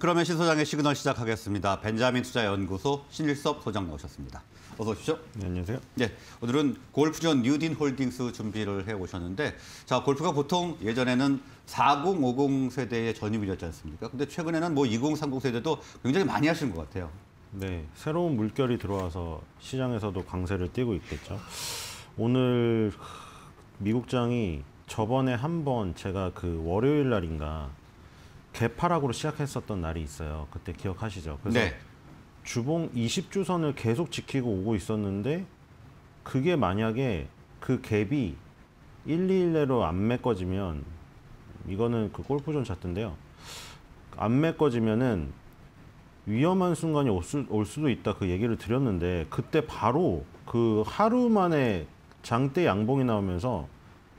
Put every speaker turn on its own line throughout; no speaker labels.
그러면 신소장의 시그널 시작하겠습니다. 벤자민 투자연구소 신일섭 소장 나오셨습니다. 어서 오십시오. 네, 안녕하세요. 네, 오늘은 골프전 뉴딘 홀딩스 준비를 해오셨는데 자 골프가 보통 예전에는 4050 세대의 전유이었지 않습니까? 근데 최근에는 뭐2030 세대도 굉장히 많이 하시는 것 같아요. 네, 새로운 물결이 들어와서 시장에서도 강세를 띠고 있겠죠. 오늘 미국장이 저번에 한 번 제가 그 월요일 날인가 개파락으로 시작했었던 날이 있어요. 그때 기억하시죠? 그래서 네. 주봉 20주선을 계속 지키고 오고 있었는데 그게 만약에 그 갭이 1, 2, 1레로 안 메꿔지면 이거는 그 골프존 차트인데요. 안 메꿔지면은 위험한 순간이 올, 수, 올 수도 있다 그 얘기를 드렸는데 그때 바로 그 하루 만에 장대 양봉이 나오면서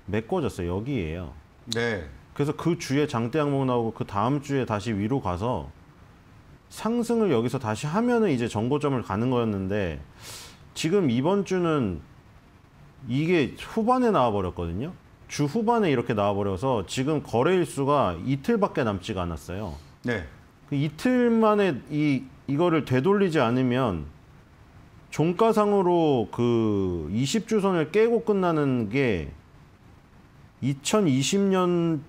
메꿔졌어요. 여기에요. 네. 그래서 그 주에 장대 항목 나오고 그 다음 주에 다시 위로 가서 상승을 여기서 다시 하면은 이제 정고점을 가는 거였는데 지금 이번 주는 이게 후반에 나와버렸거든요. 주 후반에 이렇게 나와버려서 지금 거래일수가 이틀밖에 남지가 않았어요. 네. 그 이틀 만에 이, 이거를 되돌리지 않으면 종가상으로 그 20주선을 깨고 끝나는 게 2020년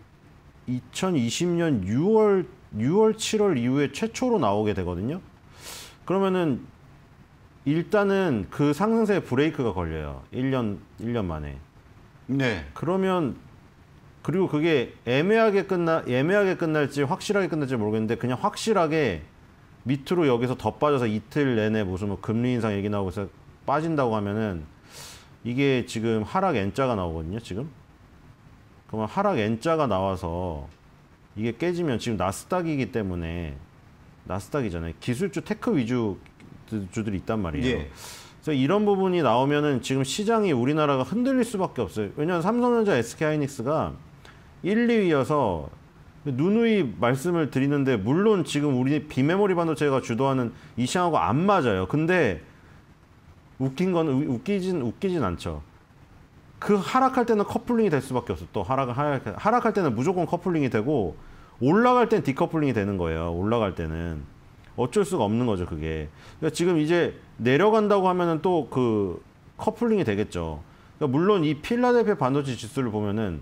2020년 6월 6월 7월 이후에 최초로 나오게 되거든요. 그러면은 일단은 그 상승세 브레이크가 걸려요. 1년 1년 만에. 네. 그러면 그리고 그게 애매하게 끝나 애매하게 끝날지 확실하게 끝날지 모르겠는데 그냥 확실하게 밑으로 여기서 더 빠져서 이틀 내내 무슨 뭐 금리 인상 얘기 나오고 서 빠진다고 하면은 이게 지금 하락 N자가 나오거든요, 지금. 그러면 하락 N자가 나와서 이게 깨지면 지금 나스닥이기 때문에 나스닥이잖아요. 기술주 테크 위주 주들이 있단 말이에요. 예. 그래서 이런 부분이 나오면은 지금 시장이 우리나라가 흔들릴 수밖에 없어요. 왜냐하면 삼성전자, SK하이닉스가 1, 2위여서 누누이 말씀을 드리는데 물론 지금 우리 비메모리 반도체가 주도하는 이 시장하고 안 맞아요. 근데 웃긴 건 웃기진 웃기진 않죠. 그 하락할 때는 커플링이 될 수밖에 없어. 또 하락, 하락 하락할 때는 무조건 커플링이 되고 올라갈 땐 디커플링이 되는 거예요. 올라갈 때는 어쩔 수가 없는 거죠. 그게 그러니까 지금 이제 내려간다고 하면은 또 그 커플링이 되겠죠. 그러니까 물론 이 필라델피아 반도체 지수를 보면은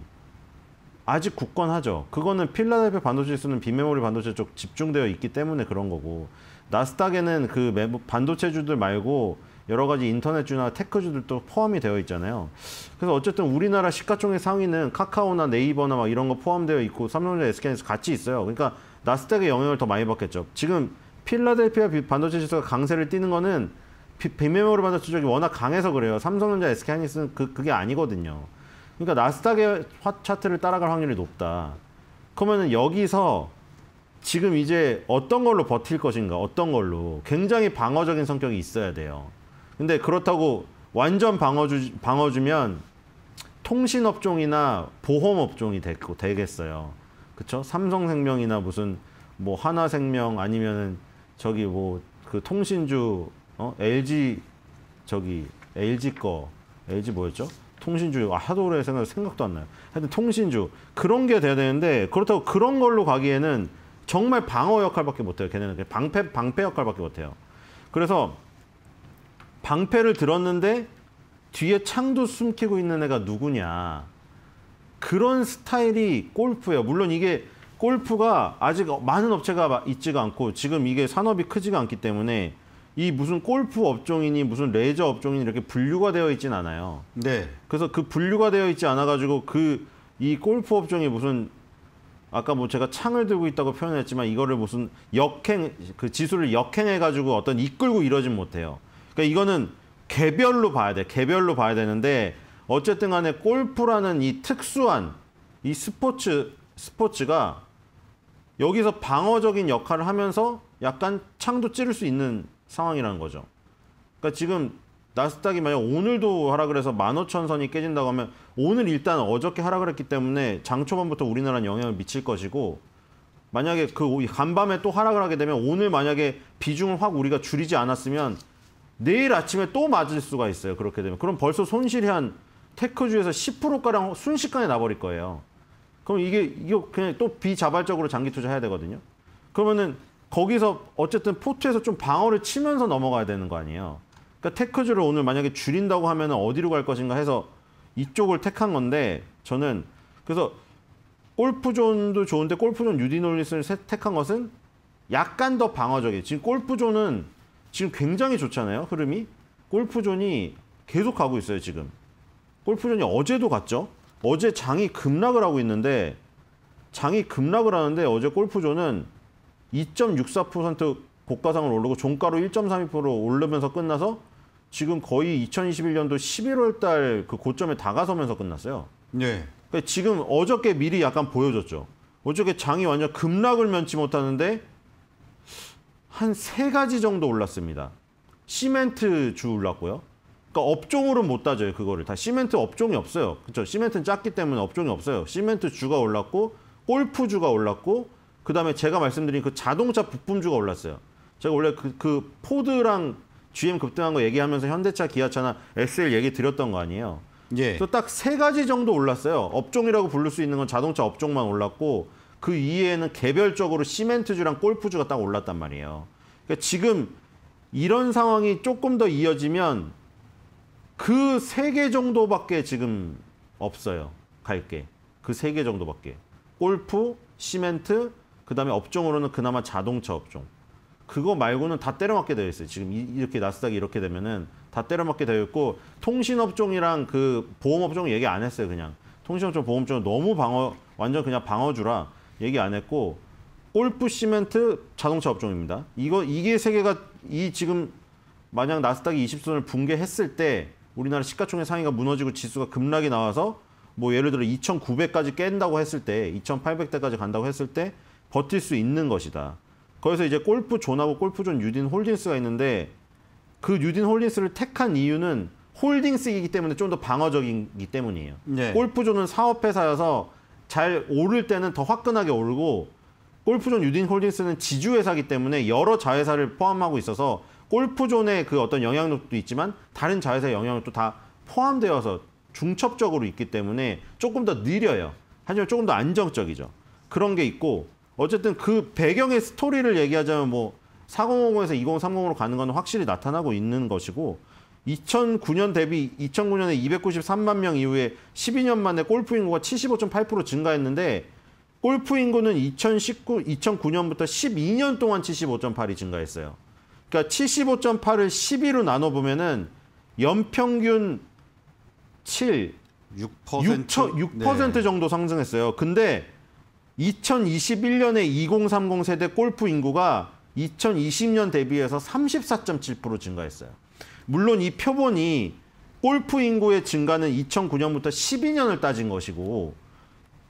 아직 굳건하죠. 그거는 필라델피아 반도체 지수는 비메모리 반도체 쪽 집중되어 있기 때문에 그런 거고 나스닥에는 그 반도체주들 말고 여러 가지 인터넷주나 테크주들도 포함이 되어 있잖아요. 그래서 어쨌든 우리나라 시가총액 상위는 카카오나 네이버나 막 이런 거 포함되어 있고 삼성전자 SK에서 같이 있어요. 그러니까 나스닥의 영향을 더 많이 받겠죠. 지금 필라델피아 반도체 지수가 강세를 띠는 거는 비메모리 반도체 쪽이 워낙 강해서 그래요. 삼성전자 SK 하이닉스는 그, 그게 아니거든요. 그러니까 나스닥의 차트를 따라갈 확률이 높다. 그러면은 여기서 지금 이제 어떤 걸로 버틸 것인가, 어떤 걸로 굉장히 방어적인 성격이 있어야 돼요. 근데 그렇다고 완전 방어주, 방어주면 통신업종이나 보험업종이 됐 되겠어요. 그쵸? 삼성생명이나 무슨 뭐 하나생명 아니면은 저기 뭐 그 통신주 어? LG 저기 LG 거 LG 뭐였죠? 통신주 아, 하도 오래 생각 생각도 안 나요. 하여튼 통신주 그런 게 돼야 되는데 그렇다고 그런 걸로 가기에는 정말 방어 역할밖에 못해요. 걔네는 방패 방패 역할밖에 못해요. 그래서 방패를 들었는데 뒤에 창도 숨기고 있는 애가 누구냐. 그런 스타일이 골프예요. 물론 이게 골프가 아직 많은 업체가 있지가 않고 지금 이게 산업이 크지가 않기 때문에 이 무슨 골프 업종이니 무슨 레저 업종이니 이렇게 분류가 되어 있진 않아요. 네. 그래서 그 분류가 되어 있지 않아 가지고 그 이 골프 업종이 무슨 아까 뭐 제가 창을 들고 있다고 표현했지만 이거를 무슨 역행 그 지수를 역행해 가지고 어떤 이끌고 이러진 못해요. 그러니까 이거는 개별로 봐야 돼. 개별로 봐야 되는데 어쨌든 간에 골프라는 이 특수한 이 스포츠 스포츠가 여기서 방어적인 역할을 하면서 약간 창도 찌를 수 있는 상황이라는 거죠. 그러니까 지금 나스닥이 만약 오늘도 하락을해서 15,000선이 깨진다고 하면 오늘 일단 어저께 하락을했기 때문에 장 초반부터 우리나라는 영향을 미칠 것이고 만약에 그 간밤에 또 하락을 하게 되면 오늘 만약에 비중을 확 우리가 줄이지 않았으면 내일 아침에 또 맞을 수가 있어요. 그렇게 되면. 그럼 벌써 손실이 한 테크주에서 10%가량 순식간에 나버릴 거예요. 그럼 이게, 이거 그냥 또 비자발적으로 장기 투자해야 되거든요. 그러면은 거기서 어쨌든 포트에서 좀 방어를 치면서 넘어가야 되는 거 아니에요. 그러니까 테크주를 오늘 만약에 줄인다고 하면 어디로 갈 것인가 해서 이쪽을 택한 건데 저는 그래서 골프존도 좋은데 골프존 유디놀리스를 택한 것은 약간 더 방어적이에요. 지금 골프존은 지금 굉장히 좋잖아요. 흐름이. 골프존이 계속 가고 있어요. 지금. 골프존이 어제도 갔죠. 어제 장이 급락을 하고 있는데 장이 급락을 하는데 어제 골프존은 2.64%고가상을로 오르고 종가로 1.32% 오르면서 끝나서 지금 거의 2021년도 11월 달 그 고점에 다가서면서 끝났어요. 네. 그러니까 지금 어저께 미리 약간 보여줬죠. 어저께 장이 완전 급락을 면치 못하는데 한세 가지 정도 올랐습니다. 시멘트 주 올랐고요. 그러니까 업종으로 는못 따져요, 그거를. 다 시멘트 업종이 없어요. 그렇죠? 시멘트는 작기 때문에 업종이 없어요. 시멘트 주가 올랐고 골프 주가 올랐고 그다음에 제가 말씀드린 그 자동차 부품주가 올랐어요. 제가 원래 그, 그 포드랑 GM 급등한 거 얘기하면서 현대차, 기아차나 SL 얘기 드렸던 거 아니에요. 예. 그래서 딱세 가지 정도 올랐어요. 업종이라고 부를 수 있는 건 자동차 업종만 올랐고 그 이외에는 개별적으로 시멘트주랑 골프주가 딱 올랐단 말이에요. 그러니까 지금 이런 상황이 조금 더 이어지면 그 세 개 정도밖에 지금 없어요. 갈 게. 그 세 개 정도밖에. 골프, 시멘트, 그 다음에 업종으로는 그나마 자동차 업종. 그거 말고는 다 때려맞게 되어 있어요. 지금 이렇게 나스닥이 이렇게 되면은 다 때려맞게 되어 있고 통신업종이랑 그 보험업종 얘기 안 했어요. 그냥 통신업종 보험업종 너무 방어 완전 그냥 방어주라 얘기 안 했고 골프 시멘트 자동차 업종입니다. 이거 이게 세 개가 이 지금 만약 나스닥이 20선을 붕괴했을 때 우리나라 시가총액 상위가 무너지고 지수가 급락이 나와서 뭐 예를 들어 2,900까지 깬다고 했을 때 2,800대까지 간다고 했을 때 버틸 수 있는 것이다. 거기서 이제 골프존하고 골프존 유딘 홀딩스가 있는데 그 유딘 홀딩스를 택한 이유는 홀딩스이기 때문에 좀 더 방어적이기 때문이에요. 네. 골프존은 사업회사여서 잘 오를 때는 더 화끈하게 오르고 골프존 유딘 홀딩스는 지주회사기 때문에 여러 자회사를 포함하고 있어서 골프존의 그 어떤 영향력도 있지만 다른 자회사의 영향력도 다 포함되어서 중첩적으로 있기 때문에 조금 더 느려요. 하지만 조금 더 안정적이죠. 그런 게 있고 어쨌든 그 배경의 스토리를 얘기하자면 뭐 4050에서 2030으로 가는 건 확실히 나타나고 있는 것이고 2009년 대비 2009년에 293만 명 이후에 12년 만에 골프 인구가 75.8% 증가했는데 골프 인구는 2019 2009년부터 12년 동안 75.8이 증가했어요. 그러니까 75.8을 12로 나눠 보면은 연평균 7, 6%, 6, 6% 네. 정도 상승했어요. 근데 2021년에 2030 세대 골프 인구가 2020년 대비해서 34.7% 증가했어요. 물론 이 표본이 골프 인구의 증가는 2009년부터 12년을 따진 것이고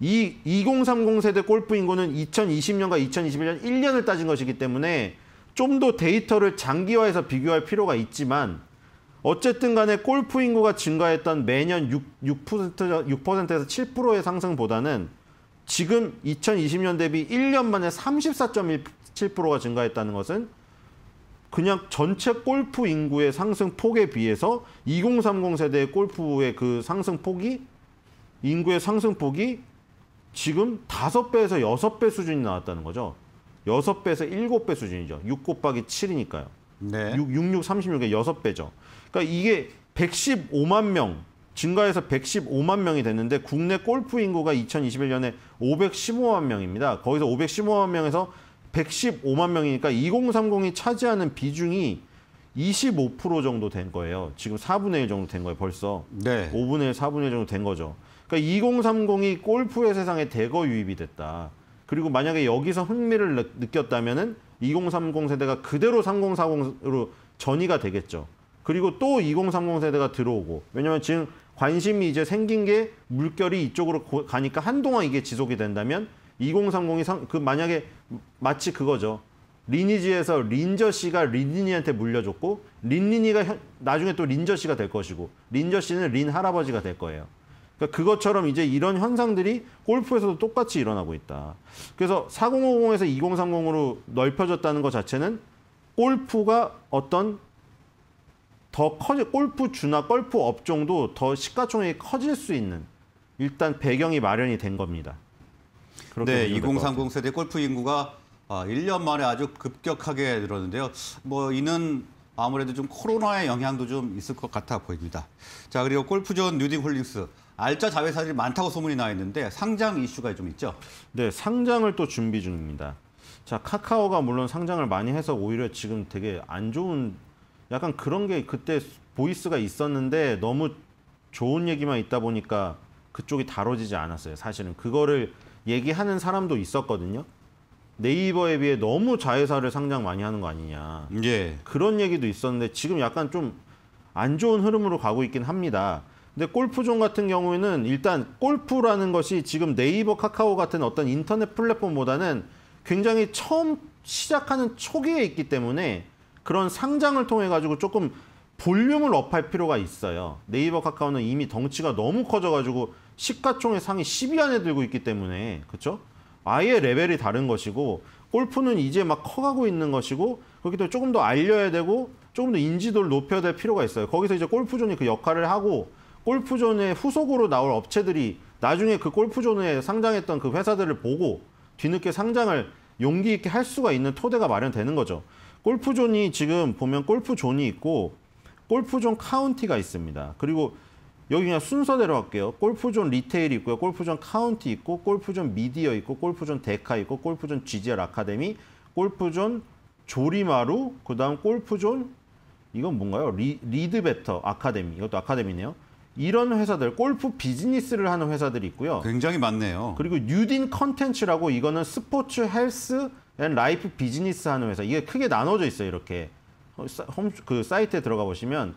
이 2030 세대 골프 인구는 2020년과 2021년 1년을 따진 것이기 때문에 좀 더 데이터를 장기화해서 비교할 필요가 있지만 어쨌든 간에 골프 인구가 증가했던 매년 6, 6%, 6%에서 7%의 상승보다는 지금 2020년 대비 1년 만에 34.7%가 증가했다는 것은 그냥 전체 골프 인구의 상승 폭에 비해서 2030 세대의 골프의 그 상승 폭이 인구의 상승 폭이 지금 5배에서 6배 수준이 나왔다는 거죠. 6배에서 7배 수준이죠. 6 곱하기 7이니까요. 네. 6, 66, 3 6에 6배죠. 그러니까 이게 115만 명 증가해서 115만 명이 됐는데 국내 골프 인구가 2021년에 515만 명입니다. 거기서 515만 명에서 115만 명이니까 2030이 차지하는 비중이 25% 정도 된 거예요. 지금 4분의 1 정도 된 거예요, 벌써. 네. 5분의 1, 4분의 1 정도 된 거죠. 그러니까 2030이 골프의 세상에 대거 유입이 됐다. 그리고 만약에 여기서 흥미를 느꼈다면 은2030 세대가 그대로 3040으로 전이가 되겠죠. 그리고 또 2030 세대가 들어오고 왜냐면 하 지금 관심이 이제 생긴 게 물결이 이쪽으로 가니까 한동안 이게 지속이 된다면 2030이 상, 그 만약에 마치 그거죠. 리니지에서 린저 씨가 린니이한테 물려줬고 린니니가 현, 나중에 또 린저 씨가 될 것이고 린저 씨는 린 할아버지가 될 거예요. 그러니까 그것처럼 이제 이런 현상들이 골프에서도 똑같이 일어나고 있다. 그래서 4050에서 2030으로 넓혀졌다는 것 자체는 골프가 어떤 더 커질 골프 주나 골프 업종도 더 시가총액이 커질 수 있는 일단 배경이 마련이 된 겁니다. 네, 2030 세대 골프 인구가 1년 아, 만에 아주 급격하게 늘었는데요. 뭐 이는 아무래도 좀 코로나의 영향도 좀 있을 것 같아 보입니다. 자, 그리고 골프존 뉴딩홀링스 알짜 자회사들이 많다고 소문이 나 있는데 상장 이슈가 좀 있죠? 네, 상장을 또 준비 중입니다. 자, 카카오가 물론 상장을 많이 해서 오히려 지금 되게 안 좋은 약간 그런 게 그때 보이스가 있었는데 너무 좋은 얘기만 있다 보니까 그쪽이 다뤄지지 않았어요. 사실은 그거를 얘기하는 사람도 있었거든요. 네이버에 비해 너무 자회사를 상장 많이 하는 거 아니냐. 예. 그런 얘기도 있었는데 지금 약간 좀 안 좋은 흐름으로 가고 있긴 합니다. 근데 골프존 같은 경우에는 일단 골프라는 것이 지금 네이버 카카오 같은 어떤 인터넷 플랫폼보다는 굉장히 처음 시작하는 초기에 있기 때문에 그런 상장을 통해 가지고 조금 볼륨을 업할 필요가 있어요. 네이버 카카오는 이미 덩치가 너무 커져가지고 시가총액 상위 10위 안에 들고 있기 때문에 그렇죠? 아예 레벨이 다른 것이고 골프는 이제 막 커가고 있는 것이고 그렇기 때문에 조금 더 알려야 되고 조금 더 인지도를 높여야 될 필요가 있어요. 거기서 이제 골프존이 그 역할을 하고 골프존의 후속으로 나올 업체들이 나중에 그 골프존에 상장했던 그 회사들을 보고 뒤늦게 상장을 용기 있게 할 수가 있는 토대가 마련되는 거죠. 골프존이 지금 보면 골프존이 있고 골프존 카운티가 있습니다. 그리고 여기 그냥 순서대로 할게요. 골프존 리테일 있고요. 골프존 카운티 있고, 골프존 미디어 있고, 골프존 데카 있고, 골프존 GGR 아카데미, 골프존 조리마루, 그 다음 골프존, 이건 뭔가요? 리, 리드베터 아카데미, 이것도 아카데미네요. 이런 회사들, 골프 비즈니스를 하는 회사들이 있고요. 굉장히 많네요. 그리고 뉴딘 컨텐츠라고 이거는 스포츠, 헬스, 앤 라이프 비즈니스 하는 회사. 이게 크게 나눠져 있어요, 이렇게. 어, 그 사이트에 들어가 보시면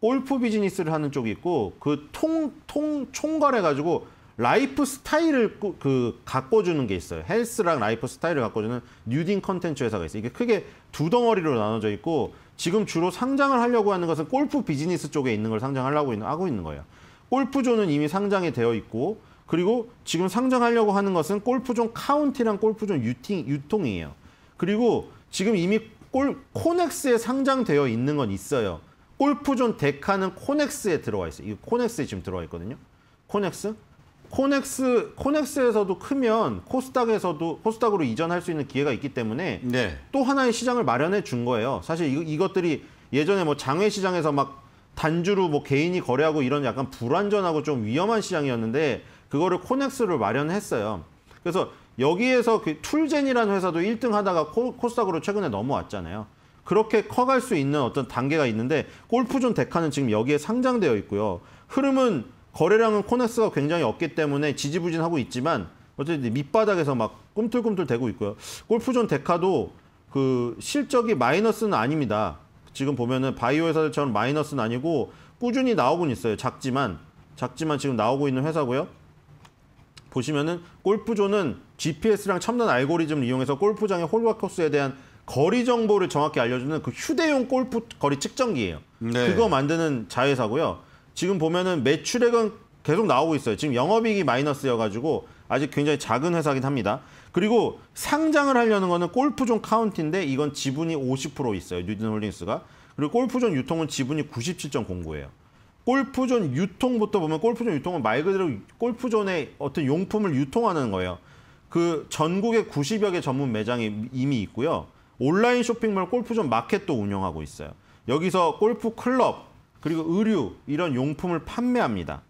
골프 비즈니스를 하는 쪽이 있고 그통통 총괄해 가지고 라이프 스타일을 그 갖고 주는 게 있어요. 헬스랑 라이프 스타일을 갖고 주는 뉴딩 컨텐츠 회사가 있어요. 이게 크게 두 덩어리로 나눠져 있고 지금 주로 상장을 하려고 하는 것은 골프 비즈니스 쪽에 있는 걸 상장하려고 있는, 하고 있는 거예요. 골프존은 이미 상장이 되어 있고 그리고 지금 상장하려고 하는 것은 골프존 카운티랑 골프존 유팅, 유통이에요. 그리고 지금 이미 골, 코넥스에 상장되어 있는 건 있어요. 골프존 데카는 코넥스에 들어가 있어요. 이 코넥스에 지금 들어가 있거든요. 코넥스. 코넥스 코넥스에서도 크면 코스닥에서도 코스닥으로 이전할 수 있는 기회가 있기 때문에 네. 또 하나의 시장을 마련해 준 거예요. 사실 이, 이것들이 예전에 뭐 장외 시장에서 막 단주로 뭐 개인이 거래하고 이런 약간 불안전하고 좀 위험한 시장이었는데 그거를 코넥스를 마련했어요. 그래서 여기에서 그 툴젠이라는 회사도 1등 하다가 코, 코스닥으로 최근에 넘어왔잖아요. 그렇게 커갈 수 있는 어떤 단계가 있는데 골프존 데카는 지금 여기에 상장되어 있고요. 흐름은 거래량은 코넥스가 굉장히 없기 때문에 지지부진하고 있지만 어쨌든 밑바닥에서 막 꿈틀꿈틀 대고 있고요. 골프존 데카도 그 실적이 마이너스는 아닙니다. 지금 보면은 바이오 회사들처럼 마이너스는 아니고 꾸준히 나오곤 있어요. 작지만 작지만 지금 나오고 있는 회사고요. 보시면은 골프존은 GPS랑 첨단 알고리즘을 이용해서 골프장의 홀과 코스에 대한 거리 정보를 정확히 알려주는 그 휴대용 골프 거리 측정기예요. 네. 그거 만드는 자회사고요. 지금 보면은 매출액은 계속 나오고 있어요. 지금 영업이익이 마이너스여가지고 아직 굉장히 작은 회사긴 합니다. 그리고 상장을 하려는 거는 골프존 카운티인데 이건 지분이 50% 있어요. 뉴든홀딩스가. 그리고 골프존 유통은 지분이 97.09예요. 골프존 유통부터 보면 골프존 유통은 말 그대로 골프존의 어떤 용품을 유통하는 거예요. 그 전국에 90여 개 전문 매장이 이미 있고요. 온라인 쇼핑몰 골프존 마켓도 운영하고 있어요. 여기서 골프 클럽 그리고 의류 이런 용품을 판매합니다.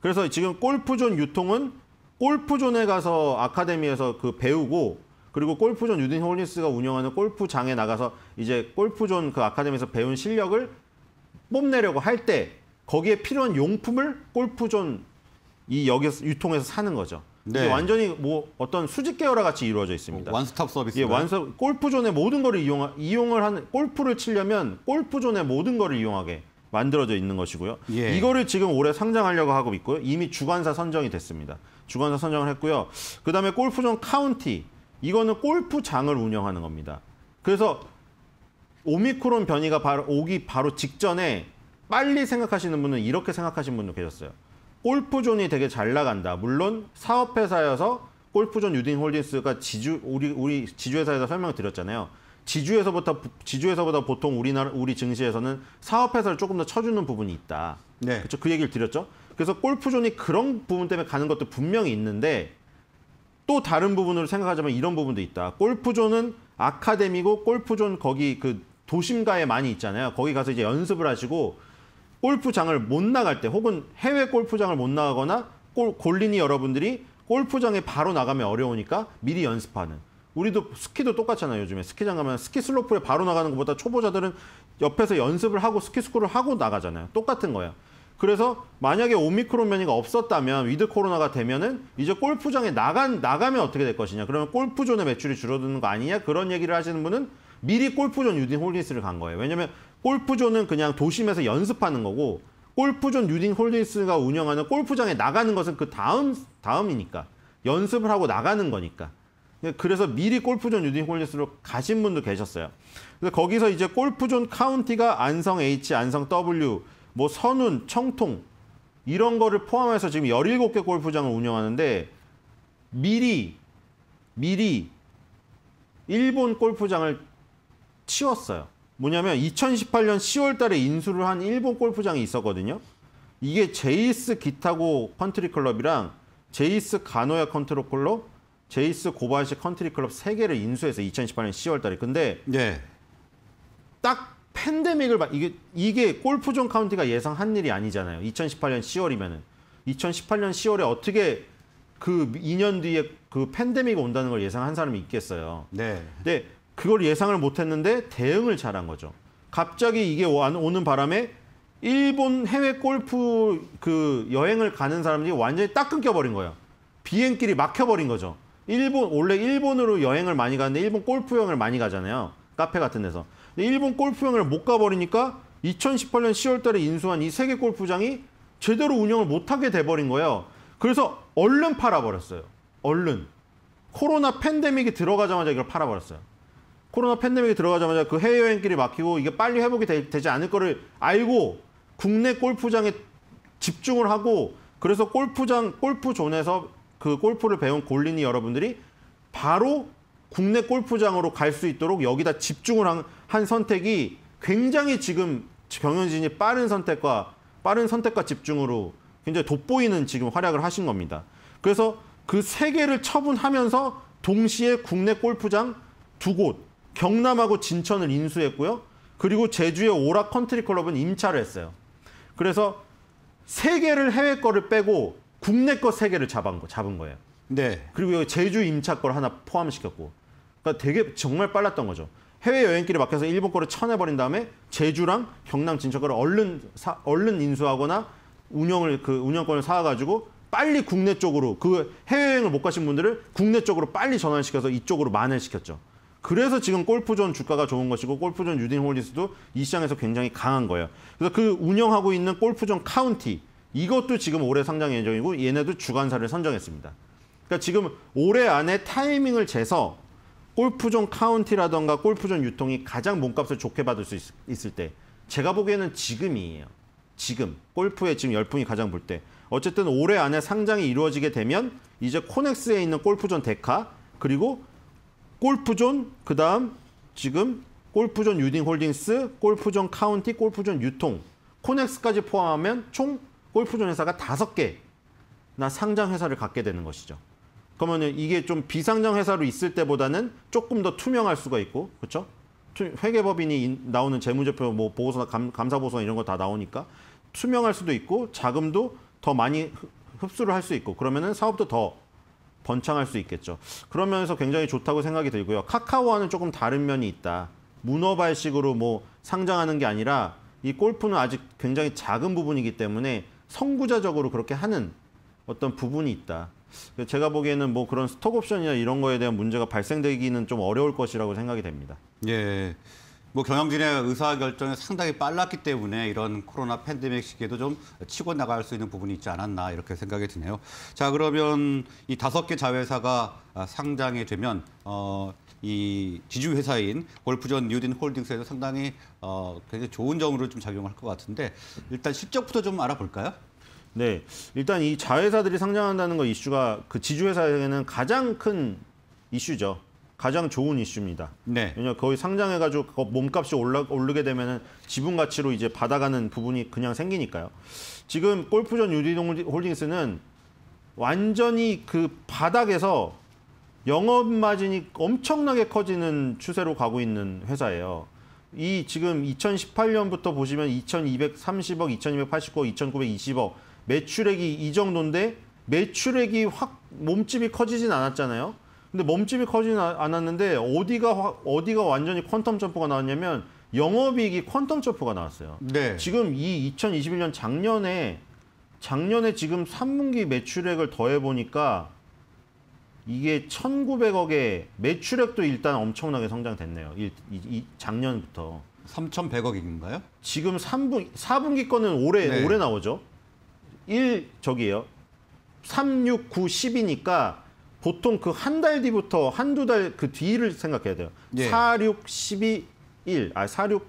그래서 지금 골프존 유통은 골프존에 가서 아카데미에서 그 배우고 그리고 골프존 유딘 홀리스가 운영하는 골프장에 나가서 이제 골프존 그 아카데미에서 배운 실력을 뽐내려고 할 때 거기에 필요한 용품을 골프존 이 여기서 유통해서 사는 거죠. 네. 완전히 뭐 어떤 수직 계열화 같이 이루어져 있습니다. 원스톱 서비스. 예, 완서 골프존의 모든 거를 이용 이용을 하는 골프를 치려면 골프존의 모든 거를 이용하게 만들어져 있는 것이고요. 예. 이거를 지금 올해 상장하려고 하고 있고요. 이미 주관사 선정이 됐습니다. 주관사 선정을 했고요. 그다음에 골프존 카운티 이거는 골프장을 운영하는 겁니다. 그래서 오미크론 변이가 바로 오기 바로 직전에 빨리 생각하시는 분은 이렇게 생각하시는 분도 계셨어요. 골프존이 되게 잘 나간다. 물론 사업회사여서 골프존 유딩홀딩스가 지주 우리 우리 지주회사에서 설명을 드렸잖아요. 지주에서부터 지주에서보다 보통 우리나라 우리 증시에서는 사업회사를 조금 더 쳐주는 부분이 있다. 네. 그렇죠. 그 얘기를 드렸죠. 그래서 골프존이 그런 부분 때문에 가는 것도 분명히 있는데 또 다른 부분으로 생각하자면 이런 부분도 있다. 골프존은 아카데미고 골프존 거기 그 도심가에 많이 있잖아요. 거기 가서 이제 연습을 하시고 골프장을 못 나갈 때 혹은 해외 골프장을 못 나가거나 골, 골린이 여러분들이 골프장에 바로 나가면 어려우니까 미리 연습하는. 우리도 스키도 똑같잖아요. 요즘에 스키장 가면 스키 슬로프에 바로 나가는 것보다 초보자들은 옆에서 연습을 하고 스키 스쿨을 하고 나가잖아요. 똑같은 거예요. 그래서 만약에 오미크론 변이가 없었다면 위드 코로나가 되면은 이제 골프장에 나간 나가면 어떻게 될 것이냐. 그러면 골프존의 매출이 줄어드는 거 아니냐 그런 얘기를 하시는 분은 미리 골프존 유딘 홀리스를 간 거예요. 왜냐면 골프존은 그냥 도심에서 연습하는 거고 골프존 뉴딩 홀딩스가 운영하는 골프장에 나가는 것은 그 다음 다음이니까 연습을 하고 나가는 거니까. 그래서 미리 골프존 뉴딩 홀리스로 가신 분도 계셨어요. 그래서 거기서 이제 골프존 카운티가 안성 H, 안성 W, 뭐 선운, 청통 이런 거를 포함해서 지금 17개 골프장을 운영하는데 미리 미리 일본 골프장을 치웠어요. 뭐냐면 2018년 10월 달에 인수를 한 일본 골프장이 있었거든요. 이게 제이스 기타고 컨트리 클럽이랑 제이스 가노야 컨트롤 클럽, 제이스 고바시 컨트리 클럽 세개를 인수해서 2018년 10월 달에. 근데 네. 딱 팬데믹을 이게 이게 골프존 카운티가 예상한 일이 아니잖아요. 2018년 10월이면은 2018년 10월에 어떻게 그 2년 뒤에 그 팬데믹이 온다는 걸 예상한 사람이 있겠어요. 네. 근데 그걸 예상을 못했는데 대응을 잘한 거죠. 갑자기 이게 오는 바람에 일본 해외 골프 그 여행을 가는 사람들이 완전히 딱 끊겨버린 거예요. 비행길이 막혀버린 거죠. 일본 원래 일본으로 여행을 많이 가는데 일본 골프 여행을 많이 가잖아요. 카페 같은 데서. 근데 일본 골프 여행을 못 가버리니까 2018년 10월달에 인수한 이 세계 골프장이 제대로 운영을 못하게 돼버린 거예요. 그래서 얼른 팔아버렸어요. 얼른. 코로나 팬데믹이 들어가자마자 이걸 팔아버렸어요. 코로나 팬데믹이 들어가자마자 그 해외여행길이 막히고 이게 빨리 회복이 되, 지 않을 거를 알고 국내 골프장에 집중을 하고 그래서 골프장 골프존에서 그 골프를 배운 골린이 여러분들이 바로 국내 골프장으로 갈 수 있도록 여기다 집중을 한, 한 선택이 굉장히 지금 경현진이 빠른 선택과 빠른 선택과 집중으로 굉장히 돋보이는 지금 활약을 하신 겁니다. 그래서 그 세 개를 처분하면서 동시에 국내 골프장 두 곳, 경남하고 진천을 인수했고요. 그리고 제주의 오락 컨트리 클럽은 임차를 했어요. 그래서 세 개를 해외 거를 빼고 국내 거 세 개를 잡은 거 잡은 거예요. 네. 그리고 제주 임차 거를 하나 포함시켰고. 그러니까 되게 정말 빨랐던 거죠. 해외 여행길에 막혀서 일본 거를 쳐내버린 다음에 제주랑 경남 진천 거를 얼른 사, 얼른 인수하거나 운영을 그 운영권을 사가지고 빨리 국내 쪽으로 그 해외여행을 못 가신 분들을 국내 쪽으로 빨리 전환시켜서 이쪽으로 만회시켰죠. 그래서 지금 골프존 주가가 좋은 것이고 골프존 유딘 홀리스도 이 시장에서 굉장히 강한 거예요. 그래서 그 운영하고 있는 골프존 카운티 이것도 지금 올해 상장 예정이고 얘네도 주관사를 선정했습니다. 그러니까 지금 올해 안에 타이밍을 재서 골프존 카운티라던가 골프존 유통이 가장 몸값을 좋게 받을 수 있, 을때 제가 보기에는 지금이에요. 지금 골프에 지금 열풍이 가장 불 때. 어쨌든 올해 안에 상장이 이루어지게 되면 이제 코넥스에 있는 골프존 데카 그리고 골프존, 그 다음 지금 골프존 유딩 홀딩스, 골프존 카운티, 골프존 유통, 코넥스까지 포함하면 총 골프존 회사가 다섯 개나 상장 회사를 갖게 되는 것이죠. 그러면 이게 좀 비상장 회사로 있을 때보다는 조금 더 투명할 수가 있고, 그렇죠? 회계법인이 나오는 재무제표, 뭐 보고서나 감, 감사 보고서 이런 거 다 나오니까 투명할 수도 있고 자금도 더 많이 흡수를 할 수 있고 그러면은 사업도 더 번창할 수 있겠죠. 그런면에서 굉장히 좋다고 생각이 들고요. 카카오와는 조금 다른 면이 있다. 문어발식으로 뭐 상장하는 게 아니라 이 골프는 아직 굉장히 작은 부분이기 때문에 선구자적으로 그렇게 하는 어떤 부분이 있다. 제가 보기에는 뭐 그런 스톡옵션이나 이런 거에 대한 문제가 발생되기는 좀 어려울 것이라고 생각이 됩니다. 예. 뭐 경영진의 의사 결정이 상당히 빨랐기 때문에 이런 코로나 팬데믹 시기에도 좀 치고 나갈 수 있는 부분이 있지 않았나 이렇게 생각이 드네요. 자 그러면 이 다섯 개 자회사가 아, 상장이 되면 어, 이 지주 회사인 골프전 뉴딘 홀딩스에도 상당히 어, 굉장히 좋은 점으로 좀 작용할 것 같은데 일단 실적부터 좀 알아볼까요? 네, 일단 이 자회사들이 상장한다는 거 이슈가 그 지주회사에는 가장 큰 이슈죠. 가장 좋은 이슈입니다. 네. 왜냐 거의 상장해가지고 몸값이 올라 오르게 되면은 지분 가치로 이제 받아가는 부분이 그냥 생기니까요. 지금 골프전 유디 홀딩스는 완전히 그 바닥에서 영업 마진이 엄청나게 커지는 추세로 가고 있는 회사예요. 이 지금 2018년부터 보시면 2,230억, 2,289억, 2,920억 매출액이 이 정도인데 매출액이 확 몸집이 커지진 않았잖아요. 근데 몸집이 커지는 아, 않았는데 어디가 어디가 완전히 퀀텀 점프가 나왔냐면 영업이익이 퀀텀 점프가 나왔어요. 네. 지금 이 2021년 작년에 작년에 지금 3분기 매출액을 더해 보니까 이게 1,900억에 매출액도 일단 엄청나게 성장됐네요. 이, 이, 이 작년부터. 3,100억인가요? 지금 3분 4분기 거는 올해 네. 올해 나오죠. 1 저기예요. 3, 6, 9, 10이니까 보통 그 한 달 뒤부터 한두 달 그 뒤를 생각해야 돼요. 예. 4, 6, 12, 1. 아, 4, 6,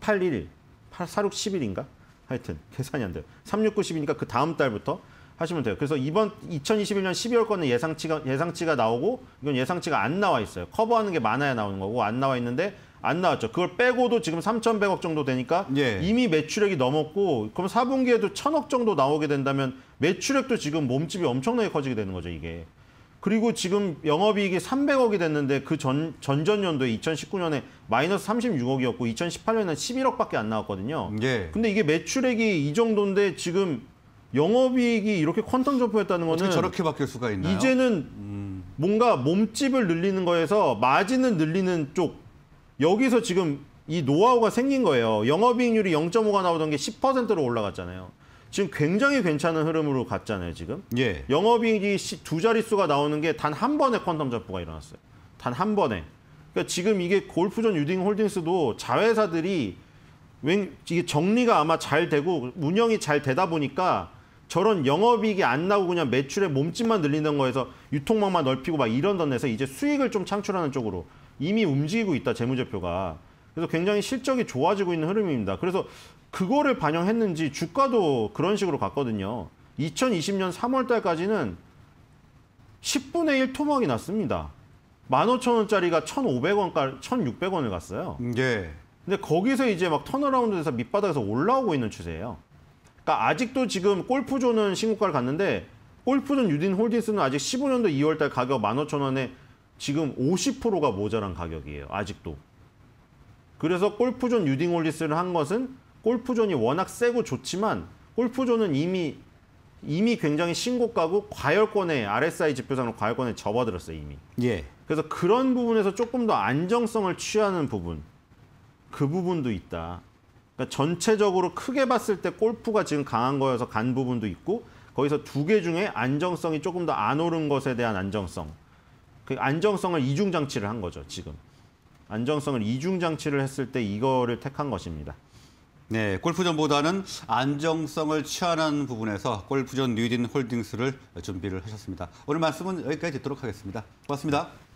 8, 1. 8, 4, 6, 1일인가 하여튼 계산이 안 돼요. 3, 6, 9, 10이니까 그 다음 달부터 하시면 돼요. 그래서 이번 2021년 12월 거는 예상치가 예상치가 나오고 이건 예상치가 안 나와 있어요. 커버하는 게 많아야 나오는 거고 안 나와 있는데 안 나왔죠. 그걸 빼고도 지금 3,100억 정도 되니까 예. 이미 매출액이 넘었고 그럼 4분기에도 1,000억 정도 나오게 된다면 매출액도 지금 몸집이 엄청나게 커지게 되는 거죠, 이게. 그리고 지금 영업이익이 300억이 됐는데 그 전, 전전년도에 2019년에 마이너스 36억이었고 2018년에 11억밖에 안 나왔거든요. 예. 근데 이게 매출액이 이 정도인데 지금 영업이익이 이렇게 퀀텀 점프했다는 거는 어떻게 저렇게 바뀔 수가 있나요? 이제는 음. 뭔가 몸집을 늘리는 거에서 마진을 늘리는 쪽 여기서 지금 이 노하우가 생긴 거예요. 영업이익률이 0.5가 나오던 게 10%로 올라갔잖아요. 지금 굉장히 괜찮은 흐름으로 갔잖아요, 지금. 예. 영업이익이 두 자릿수가 나오는 게 단 한 번의 퀀텀 점프가 일어났어요. 단 한 번에. 그러니까 지금 이게 골프존 유딩 홀딩스도 자회사들이 웬, 이게 정리가 아마 잘 되고 운영이 잘 되다 보니까 저런 영업이익이 안 나고 그냥 매출의 몸집만 늘리는 거에서 유통망만 넓히고 막 이런 던에서 이제 수익을 좀 창출하는 쪽으로 이미 움직이고 있다, 재무제표가. 그래서 굉장히 실적이 좋아지고 있는 흐름입니다. 그래서 그거를 반영했는지 주가도 그런 식으로 갔거든요. 2020년 3월 달까지는 10분의 1 토막이 났습니다. 15,000원짜리가 1,500원, 1,600원을 갔어요. 예. 근데 거기서 이제 막 턴어라운드 에서 밑바닥에서 올라오고 있는 추세예요. 그러니까 아직도 지금 골프존은 신고가를 갔는데 골프존 유딘 홀딩스는 아직 15년도 2월달 가격 15,000원에 지금 50%가 모자란 가격이에요. 아직도. 그래서 골프존 유딩 홀딩스를 한 것은 골프존이 워낙 세고 좋지만 골프존은 이미 이미 굉장히 신고가고 과열권에 RSI 지표상으로 과열권에 접어들었어요 이미. 예. 그래서 그런 부분에서 조금 더 안정성을 취하는 부분 그 부분도 있다. 그러니까 전체적으로 크게 봤을 때 골프가 지금 강한 거여서 간 부분도 있고 거기서 두 개 중에 안정성이 조금 더 안 오른 것에 대한 안정성. 그 안정성을 이중 장치를 한 거죠 지금. 안정성을 이중 장치를 했을 때 이거를 택한 것입니다. 네, 골프전보다는 안정성을 취하는 부분에서 골프전 뉴딘 홀딩스를 준비를 하셨습니다. 오늘 말씀은 여기까지 듣도록 하겠습니다. 고맙습니다.